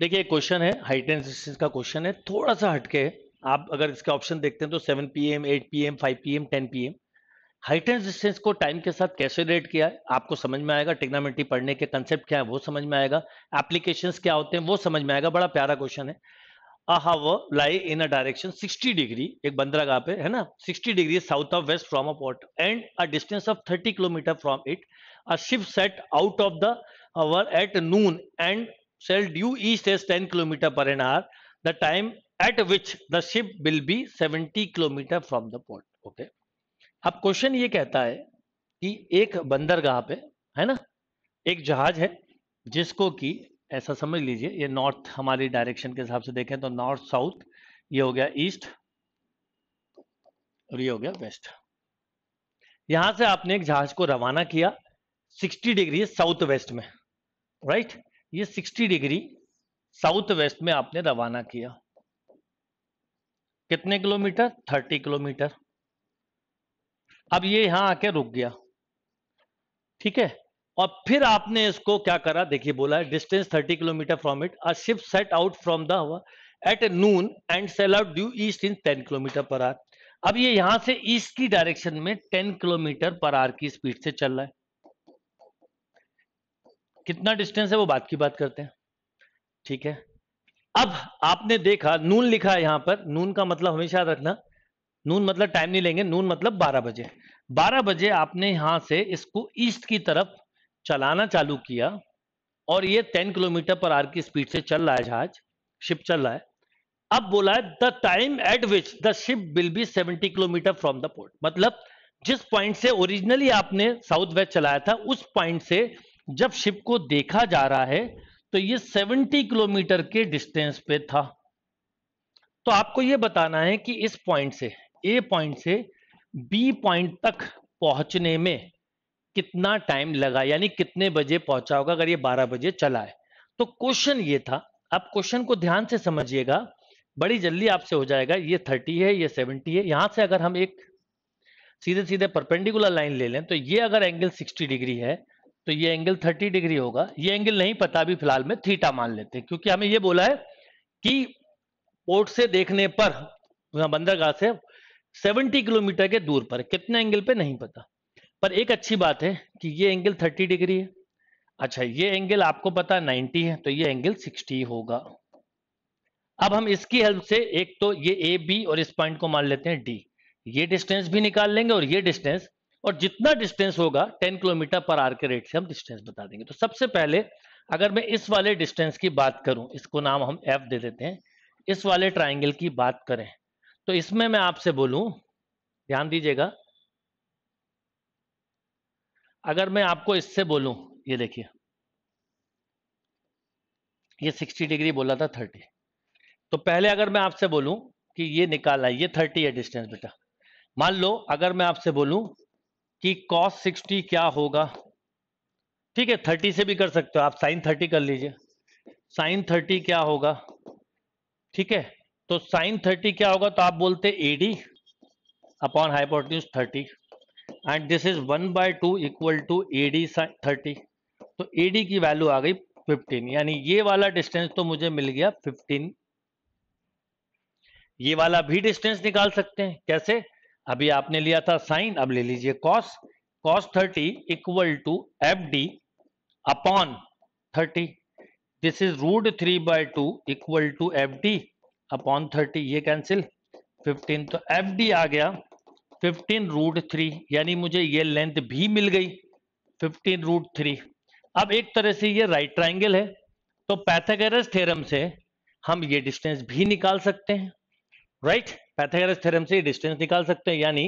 देखिए क्वेश्चन है height and का क्वेश्चन है थोड़ा सा हटके आप अगर इसके ऑप्शन देखते हैं तो 7 P M eight P M five P M ten P M height and resistance को टाइम के साथ कैसे रेट किया है आपको समझ में आएगा टेक्नोमेट्री पढ़ने के कंसेप्ट क्या है वो समझ में आएगा एप्लीकेशन क्या होते हैं वो समझ में आएगा बड़ा प्यारा क्वेश्चन है अ लाई इन अ डायरेक्शन 60 डिग्री एक बंदरगाह पे है ना 60 degree south of west from a port and a distance of 30 kilometre from it a ship set out of the hour at noon and shall due east as 10 km per an hour, the time at which the ship will be 70 km from the port. Okay. अब question ये कहता है कि एक बंदरगाह पे है ना एक जहाज है जिसको कि ऐसा समझ लीजिए ये नॉर्थ हमारी डायरेक्शन के हिसाब से देखें तो नॉर्थ साउथ ये हो गया ईस्ट और ये हो गया वेस्ट यहां से आपने एक जहाज को रवाना किया 60 डिग्री साउथ वेस्ट में राइट right? ये 60 डिग्री साउथ वेस्ट में आपने रवाना किया कितने किलोमीटर 30 किलोमीटर अब ये यहां आके रुक गया ठीक है और फिर आपने इसको क्या करा देखिए बोला है distance 30 kilometre from it a ship set out from the at a noon and sail out due east in 10 kilometre पर आर अब ये यहां से ईस्ट की डायरेक्शन में 10 किलोमीटर पर आर की स्पीड से चल रहा है कितना डिस्टेंस है वो बात की बात करते हैं ठीक है अब आपने देखा नून लिखा है यहां पर नून का मतलब हमेशा रखना नून मतलब टाइम नहीं लेंगे नून मतलब 12 बजे 12 बजे आपने यहां से इसको ईस्ट की तरफ चलाना चालू किया और ये 10 किलोमीटर पर आर की स्पीड से चल रहा है जहाज शिप चल रहा है अब बोला है the time at which the ship will be 70 kilometre from the port मतलब जिस पॉइंट से ओरिजिनली आपने साउथ वेस्ट चलाया था उस पॉइंट से जब शिप को देखा जा रहा है तो ये 70 किलोमीटर के डिस्टेंस पे था तो आपको ये बताना है कि इस पॉइंट से ए पॉइंट से बी पॉइंट तक पहुंचने में कितना टाइम लगा यानी कितने बजे पहुंचा होगा अगर ये 12 बजे चला है तो क्वेश्चन ये था आप क्वेश्चन को ध्यान से समझिएगा बड़ी जल्दी आपसे हो जाएगा ये 30 है ये 70 है यहां से अगर हम एक सीधे सीधे परपेंडिकुलर लाइन ले लें तो ये अगर एंगल 60 डिग्री है तो ये एंगल 30 डिग्री होगा ये एंगल नहीं पता अभी फिलहाल में थीटा मान लेते हैं क्योंकि हमें ये बोला है कि पोर्ट से देखने पर बंदरगाह से 70 किलोमीटर के दूर पर कितने एंगल पे नहीं पता पर एक अच्छी बात है कि ये एंगल 30 डिग्री है अच्छा ये एंगल आपको पता 90 है तो ये एंगल 60 होगा अब हम इसकी हेल्प से एक तो ये ए बी और इस पॉइंट को मान लेते हैं डी ये डिस्टेंस भी निकाल लेंगे और ये डिस्टेंस और जितना डिस्टेंस होगा 10 किलोमीटर पर आर के रेट से हम डिस्टेंस बता देंगे तो सबसे पहले अगर मैं इस वाले डिस्टेंस की बात करूं इसको नाम हम एफ दे देते हैं इस वाले ट्राइंगल की बात करें तो इसमें मैं आपसे बोलूं ध्यान दीजिएगा अगर मैं आपको इससे बोलूं ये देखिए ये 60 डिग्री बोला था 30 तो पहले अगर मैं आपसे बोलूं कि ये निकाला ये 30 है डिस्टेंस बेटा मान लो अगर मैं आपसे बोलूं कि कॉस सिक्सटी क्या होगा ठीक है थर्टी से भी कर सकते हो आप साइन थर्टी कर लीजिए साइन थर्टी क्या होगा ठीक है तो साइन थर्टी क्या होगा तो आप बोलते AD upon hypotenuse thirty and this is one by two equal to A D thirty तो ए डी की वैल्यू आ गई फिफ्टीन यानी ये वाला डिस्टेंस तो मुझे मिल गया फिफ्टीन ये वाला भी डिस्टेंस निकाल सकते हैं कैसे अभी आपने लिया था साइन अब ले लीजिए cos cos thirty equal to F D upon thirty this is root three by two equal to F D upon thirty ये कैंसिल फिफ्टीन तो एफ डी आ गया फिफ्टीन रूट थ्री यानी मुझे ये लेंथ भी मिल गई फिफ्टीन रूट थ्री अब एक तरह से ये राइट ट्राइंगल है तो पैथागोरस थ्योरम से हम ये डिस्टेंस भी निकाल सकते हैं राइट right? पैथागोरस थ्योरम से डिस्टेंस निकाल सकते हैं यानी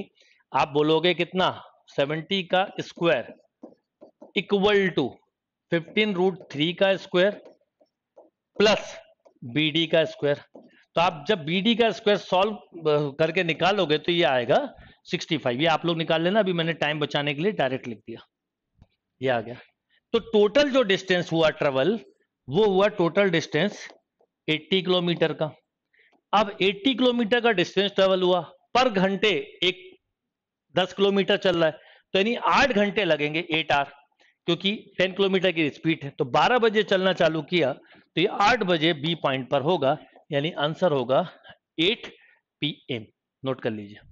आप बोलोगे कितना 70 का square equal to fifteen root three का स्क्वायर प्लस बी का स्क्वायर तो आप जब बी का स्क्वायर सॉल्व करके निकालोगे तो ये आएगा 65 ये आप लोग निकाल लेना अभी मैंने टाइम बचाने के लिए डायरेक्ट लिख दिया ये आ गया तो टोटल जो डिस्टेंस हुआ ट्रेवल वो हुआ टोटल डिस्टेंस 80 किलोमीटर का अब 80 किलोमीटर का डिस्टेंस ट्रेवल हुआ पर घंटे एक 10 किलोमीटर चल रहा है तो यानी आठ घंटे लगेंगे एट आर क्योंकि 10 किलोमीटर की स्पीड है तो 12 बजे चलना चालू किया तो ये 8 बजे बी पॉइंट पर होगा यानी आंसर होगा 8 एम नोट कर लीजिए